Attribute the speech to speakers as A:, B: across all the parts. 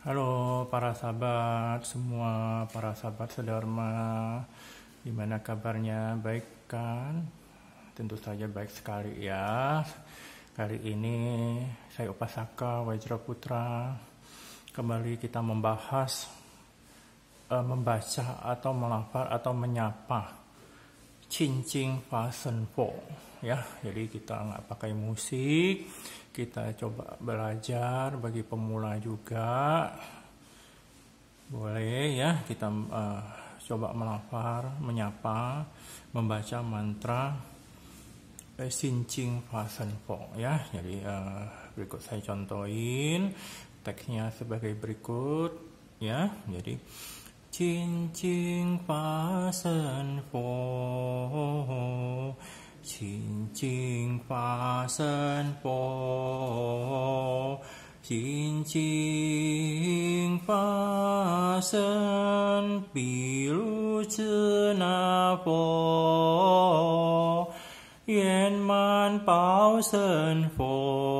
A: Halo para sahabat semua, para sahabat sedharma, gimana kabarnya? Baik kan? Tentu saja baik sekali ya. Kali ini saya Upasaka Wajra Putra kembali kita membahas eh, membaca atau melafal atau menyapa cincin fashion po ya jadi kita nggak pakai musik kita coba belajar bagi pemula juga boleh ya kita uh, coba melafar menyapa membaca mantra eh, Cincing fashion po ya jadi uh, berikut saya contohin teksnya sebagai berikut ya jadi 清净法身佛，清净法身佛，清净法身毗卢遮那佛，圆满报身佛。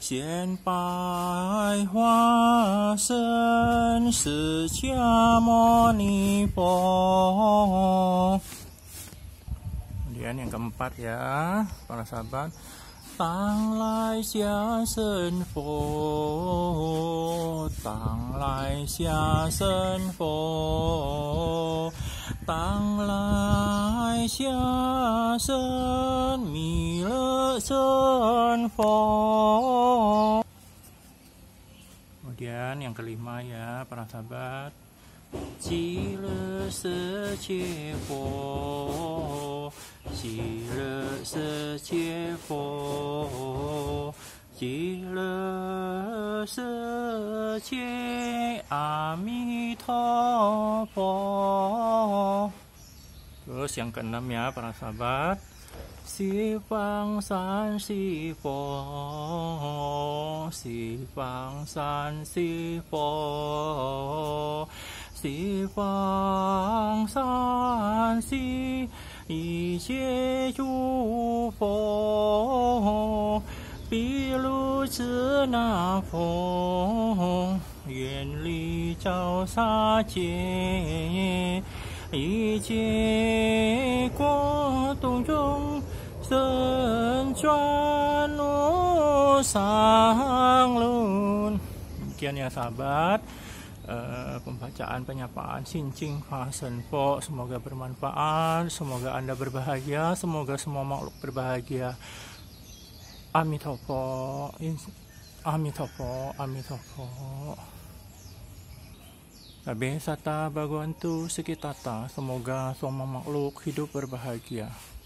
A: 闲百花生，释迦牟尼佛。Kemudian yang keempat ya, para sahabat. Tang lai xia sen fo, tang lai xia sen fo, tang lai xia sen mi le sun kemudian yang kelima ya para sahabat Cile le se qie fo le se Terus yang keenam ya para sahabat 西方三世佛，西方三世佛，西方三世一切诸佛，彼卢遮那佛远离照三界一切苦。Sơn Chuan Demikian ya sahabat eh, pembacaan penyapaan Sincing fasen Po semoga bermanfaat semoga anda berbahagia semoga semua makhluk berbahagia Amitopo Amitopo Amitopo Abe sata bagwantu sekitata semoga semua makhluk hidup berbahagia